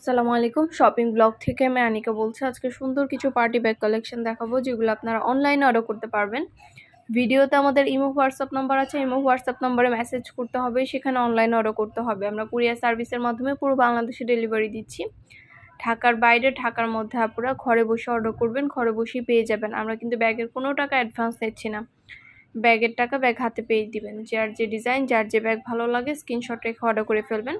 আসসালামু আলাইকুম shopping blog থেকে আমি আনিকা বলছি আজকে সুন্দর কিছু পার্টি ব্যাগ কালেকশন দেখাবো যেগুলো আপনারা অনলাইনে অর্ডার করতে পারবেন ভিডিওতে আমাদের ইমো হোয়াটসঅ্যাপ নাম্বার আছে ইমো হোয়াটসঅ্যাপ নাম্বারে মেসেজ করতে হবে সেখানে অনলাইনে অর্ডার করতে হবে আমরা কুরিয়ার সার্ভিসের মাধ্যমে পুরো বাংলাদেশে ডেলিভারি দিচ্ছি ঢাকার বাইরে ঢাকার মধ্যে আপনারা ঘরে বসে অর্ডার করবেন ঘরে বসেই পেয়ে যাবেন আমরা কিন্তু ব্যাগের কোনো টাকা অ্যাডভান্স নিচ্ছি না ব্যাগের টাকা ব্যাগ হাতে পেয়ে দিবেন যার যে ডিজাইন যার যে ব্যাগ ভালো লাগে স্ক্রিনশট রেখে অর্ডার করে ফেলবেন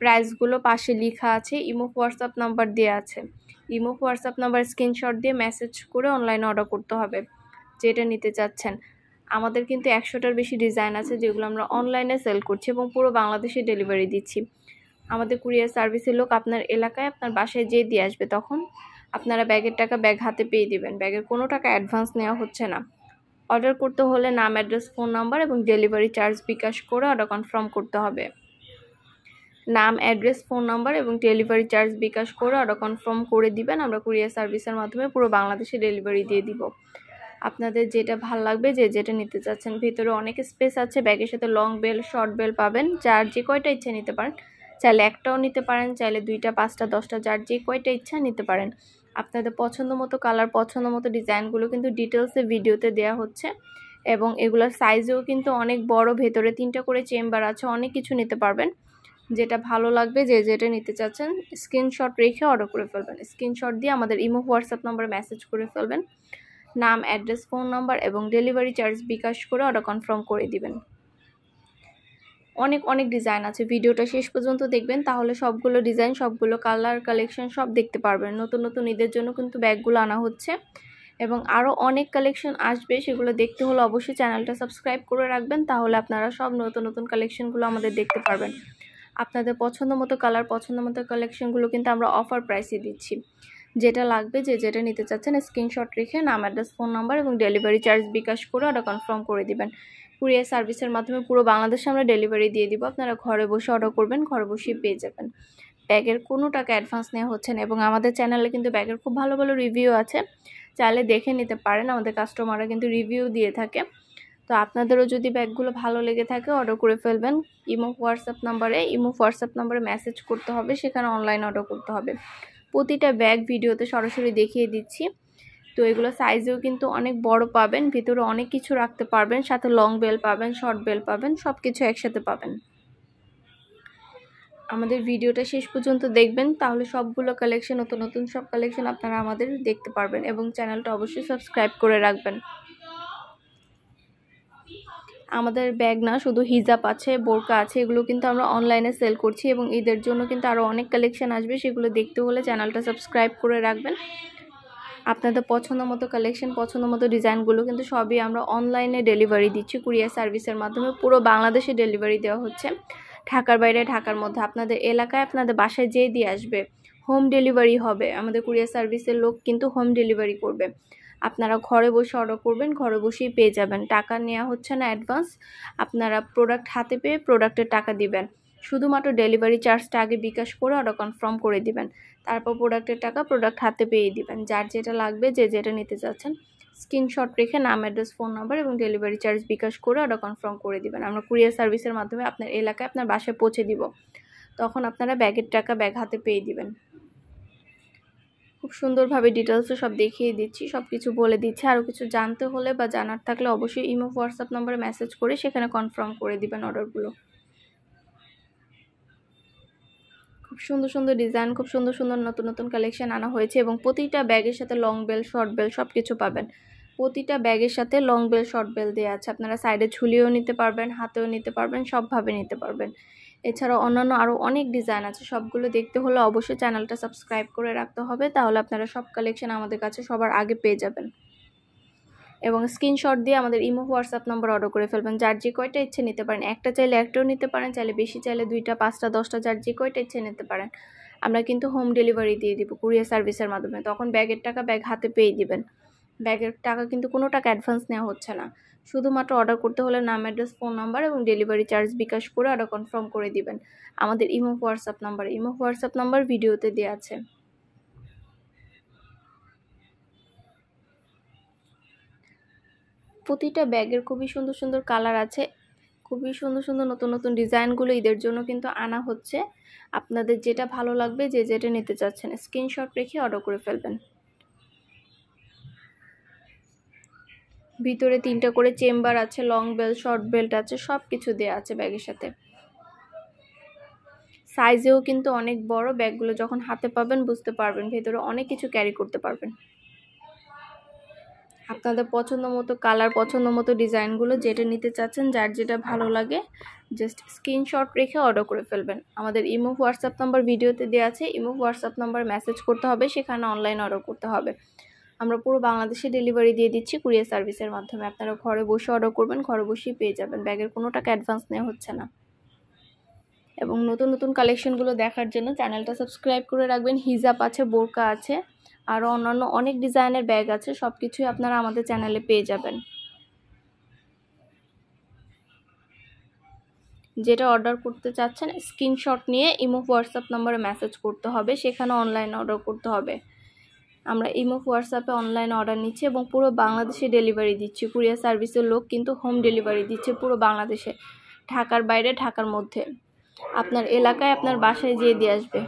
প্রাইসগুলো পাশে লেখা আছে ইমো হোয়াটসঅ্যাপ নাম্বার দেওয়া আছে ইমো হোয়াটসঅ্যাপ নাম্বার স্ক্রিনশট দিয়ে মেসেজ করে অনলাইনে অর্ডার করতে হবে যেটা নিতে চাচ্ছেন আমাদের কিন্তু একশোটার বেশি ডিজাইন আছে যেগুলো আমরা অনলাইনে সেল করছি এবং পুরো বাংলাদেশে ডেলিভারি দিচ্ছি আমাদের কুরিয়ার সার্ভিসের লোক আপনার এলাকায় আপনার বাসায় যেয়ে দিয়ে আসবে তখন আপনারা ব্যাগের টাকা ব্যাগ হাতে পেয়ে দেবেন ব্যাগের কোনো টাকা অ্যাডভান্স নেওয়া হচ্ছে না অর্ডার করতে হলে নাম অ্যাড্রেস ফোন নাম্বার এবং ডেলিভারি চার্জ বিকাশ করে অর্ডার কনফার্ম করতে হবে নাম অ্যাড্রেস ফোন নাম্বার এবং ডেলিভারি চার্জ বিকাশ করে অর্ডার কনফার্ম করে দিবেন আমরা কুরিয়ার সার্ভিসের মাধ্যমে পুরো বাংলাদেশে ডেলিভারি দিয়ে দিব আপনাদের যেটা ভাল লাগবে যে যেটা নিতে চাচ্ছেন ভিতরে অনেক স্পেস আছে ব্যাগের সাথে লং বেল শর্ট বেল পাবেন যার যে কয়টা ইচ্ছা নিতে পারেন চাইলে একটাও নিতে পারেন চাইলে দুইটা পাঁচটা দশটা যার যে কয়টা ইচ্ছা নিতে পারেন আপনাদের পছন্দ মতো কালার পছন্দ মতো ডিজাইনগুলো কিন্তু ডিটেলসে ভিডিওতে দেয়া হচ্ছে এবং এগুলোর সাইজেও কিন্তু অনেক বড় ভেতরে তিনটা করে চেম্বার আছে অনেক কিছু নিতে পারবেন যেটা ভালো লাগবে যে যেটা নিতে চাচ্ছেন স্ক্রিনশট রেখে অর্ডার করে ফেলবেন স্ক্রিনশট দিয়ে আমাদের ইমো হোয়াটসঅ্যাপ নম্বরে মেসেজ করে ফেলবেন নাম অ্যাড্রেস ফোন নাম্বার এবং ডেলিভারি চার্জ বিকাশ করে অর্ডার কনফার্ম করে দিবেন অনেক অনেক ডিজাইন আছে ভিডিওটা শেষ পর্যন্ত দেখবেন তাহলে সবগুলো ডিজাইন সবগুলো কালার কালেকশন সব দেখতে পারবেন নতুন নতুন ঈদের জন্য কিন্তু ব্যাগগুলো আনা হচ্ছে এবং আরও অনেক কালেকশন আসবে সেগুলো দেখতে হলে অবশ্যই চ্যানেলটা সাবস্ক্রাইব করে রাখবেন তাহলে আপনারা সব নতুন নতুন কালেকশনগুলো আমাদের দেখতে পারবেন আপনাদের পছন্দ মতো কালার পছন্দ মতো কালেকশনগুলো কিন্তু আমরা অফার প্রাইসে দিচ্ছি যেটা লাগবে যে যেটা নিতে চাচ্ছেন স্ক্রিনশট রেখে নাম অ্যাড্রেস ফোন নাম্বার এবং ডেলিভারি চার্জ বিকাশ করে অর্ডার কনফার্ম করে দিবেন কুরিয়ার সার্ভিসের মাধ্যমে পুরো বাংলাদেশে আমরা ডেলিভারি দিয়ে দিব আপনারা ঘরে বসে অর্ডার করবেন ঘরে বসেই পেয়ে যাবেন ব্যাগের কোনো টাকা অ্যাডভান্স নেওয়া হচ্ছে না এবং আমাদের চ্যানেলে কিন্তু ব্যাগের খুব ভালো ভালো রিভিউ আছে চাইলে দেখে নিতে পারেন আমাদের কাস্টমাররা কিন্তু রিভিউ দিয়ে থাকে তো আপনাদেরও যদি ব্যাগগুলো ভালো লেগে থাকে অর্ডার করে ফেলবেন ইমো হোয়াটসঅ্যাপ নাম্বারে ইমো হোয়াটসঅ্যাপ নাম্বারে মেসেজ করতে হবে সেখানে অনলাইন অর্ডার করতে হবে প্রতিটা ব্যাগ ভিডিওতে সরাসরি দেখিয়ে দিচ্ছি তো এগুলো সাইজেও কিন্তু অনেক বড় পাবেন ভিতরে অনেক কিছু রাখতে পারবেন সাথে লং বেল পাবেন শর্ট বেল পাবেন সব কিছু একসাথে পাবেন আমাদের ভিডিওটা শেষ পর্যন্ত দেখবেন তাহলে সবগুলো কালেকশন নতুন নতুন সব কালেকশন আপনারা আমাদের দেখতে পারবেন এবং চ্যানেলটা অবশ্যই সাবস্ক্রাইব করে রাখবেন আমাদের ব্যাগ না শুধু হিজাব আছে বোরকা আছে এগুলো কিন্তু আমরা অনলাইনে সেল করছি এবং ঈদের জন্য কিন্তু আরও অনেক কালেকশান আসবে সেগুলো দেখতে হলে চ্যানেলটা সাবস্ক্রাইব করে রাখবেন আপনাদের পছন্দ মতো কালেকশন পছন্দ মতো ডিজাইনগুলো কিন্তু সবই আমরা অনলাইনে ডেলিভারি দিচ্ছি কুরিয়ার সার্ভিসের মাধ্যমে পুরো বাংলাদেশে ডেলিভারি দেওয়া হচ্ছে ঢাকার বাইরে ঢাকার মধ্যে আপনাদের এলাকায় আপনাদের বাসায় যেয়ে দিয়ে আসবে হোম ডেলিভারি হবে আমাদের কুরিয়ার সার্ভিসের লোক কিন্তু হোম ডেলিভারি করবে আপনারা ঘরে বসে অর্ডার করবেন ঘরে বসেই পেয়ে যাবেন টাকা নেওয়া হচ্ছে না অ্যাডভান্স আপনারা প্রোডাক্ট হাতে পেয়ে প্রোডাক্টের টাকা দিবেন শুধুমাত্র ডেলিভারি চার্জটা আগে বিকাশ করে অর্ডার কনফার্ম করে দিবেন তারপর প্রোডাক্টের টাকা প্রোডাক্ট হাতে পেয়ে দিবেন যার যেটা লাগবে যে যেটা নিতে চাচ্ছেন স্ক্রিনশট রেখে নাম অ্যাড্রেস ফোন নাম্বার এবং ডেলিভারি চার্জ বিকাশ করে অর্ডার কনফার্ম করে দিবেন আমরা কুরিয়ার সার্ভিসের মাধ্যমে আপনার এলাকায় আপনার বাসায় পৌঁছে দিব তখন আপনারা ব্যাগের টাকা ব্যাগ হাতে পেয়ে দিবেন খুব সুন্দরভাবে ডিটেলসে সব দেখিয়ে দিচ্ছি সব কিছু বলে দিচ্ছি আরও কিছু জানতে হলে বা জানার থাকলে অবশ্যই ইমো হোয়াটসঅ্যাপ নম্বরে মেসেজ করে সেখানে কনফার্ম করে দিবেন অর্ডারগুলো খুব সুন্দর সুন্দর ডিজাইন খুব সুন্দর সুন্দর নতুন নতুন কালেকশন আনা হয়েছে এবং প্রতিটা ব্যাগের সাথে লং বেল শর্ট বেল সব কিছু পাবেন প্রতিটা ব্যাগের সাথে লং বেল শর্ট বেল দেওয়া আছে আপনারা সাইডে ঝুলিয়েও নিতে পারবেন হাতেও নিতে পারবেন সবভাবে নিতে পারবেন এছাড়া অন্যান্য আরও অনেক ডিজাইন আছে সবগুলো দেখতে হলে অবশ্যই চ্যানেলটা সাবস্ক্রাইব করে রাখতে হবে তাহলে আপনারা সব কালেকশন আমাদের কাছে সবার আগে পেয়ে যাবেন এবং স্ক্রিনশট দিয়ে আমাদের ইমো হোয়াটসঅ্যাপ নম্বর অর্ডার করে ফেলবেন যার যে কয়টা ইচ্ছে নিতে পারেন একটা চাইলে একটাও নিতে পারেন চাইলে বেশি চাইলে দুইটা পাঁচটা দশটা যার যে কয়টা ইচ্ছে নিতে পারেন আমরা কিন্তু হোম ডেলিভারি দিয়ে দিব কুরিয়ার সার্ভিসের মাধ্যমে তখন ব্যাগের টাকা ব্যাগ হাতে পেয়ে দিবেন ব্যাগের টাকা কিন্তু কোনো টাকা অ্যাডভান্স নেওয়া হচ্ছে না শুধুমাত্র অর্ডার করতে হলে নাম অ্যাড্রেস ফোন নাম্বার এবং ডেলিভারি চার্জ বিকাশ করে অর্ডার কনফার্ম করে দিবেন আমাদের imo WhatsApp number imo WhatsApp number ভিডিওতে দেওয়া আছে প্রতিটা ব্যাগের খুবই সুন্দর সুন্দর কালার আছে খুবই সুন্দর সুন্দর নতুন নতুন ডিজাইনগুলো ঈদের জন্য কিন্তু আনা হচ্ছে আপনাদের যেটা ভালো লাগবে যে যেটা নিতে চাচ্ছেন স্ক্রিনশট রেখে অর্ডার করে ফেলবেন ভিতরে তিনটা করে চেম্বার আছে লং বেল্ট শর্ট বেল্ট আছে সব কিছু দেওয়া আছে ব্যাগের সাথে সাইজেও কিন্তু অনেক বড় ব্যাগগুলো যখন হাতে পাবেন বুঝতে পারবেন ভেতরে অনেক কিছু ক্যারি করতে পারবেন আপনাদের পছন্দ মতো কালার পছন্দ মতো ডিজাইনগুলো যেটা নিতে চাচ্ছেন যার যেটা ভালো লাগে জাস্ট স্ক্রিনশট রেখে অর্ডার করে ফেলবেন আমাদের ইমো হোয়াটসঅ্যাপ নাম্বার ভিডিওতে দেওয়া আছে ইমো হোয়াটসঅ্যাপ নাম্বার মেসেজ করতে হবে সেখানে অনলাইন অর্ডার করতে হবে আমরা পুরো বাংলাদেশে ডেলিভারি দিয়ে দিচ্ছি কুরিয়ার সার্ভিসের মাধ্যমে আপনারা ঘরে বসে অর্ডার করবেন ঘরে বসেই পেয়ে যাবেন ব্যাগের কোনো টাকা অ্যাডভান্স নেওয়া হচ্ছে না এবং নতুন নতুন কালেকশনগুলো দেখার জন্য চ্যানেলটা সাবস্ক্রাইব করে রাখবেন হিজাব আছে বোরকা আছে আরও অন্যান্য অনেক ডিজাইনের ব্যাগ আছে সব কিছুই আপনারা আমাদের চ্যানেলে পেয়ে যাবেন যেটা অর্ডার করতে চাচ্ছেন স্ক্রিনশট নিয়ে ইমো হোয়াটসঅ্যাপ নম্বরে মেসেজ করতে হবে সেখানে অনলাইন অর্ডার করতে হবে আমরা ইমো হোয়াটসঅ্যাপে অনলাইন অর্ডার নিচ্ছি এবং পুরো বাংলাদেশে ডেলিভারি দিচ্ছি কুরিয়ার সার্ভিসের লোক কিন্তু হোম ডেলিভারি দিচ্ছে পুরো বাংলাদেশে ঢাকার বাইরে ঢাকার মধ্যে আপনার এলাকায় আপনার বাসায় যেয়ে দিয়ে আসবে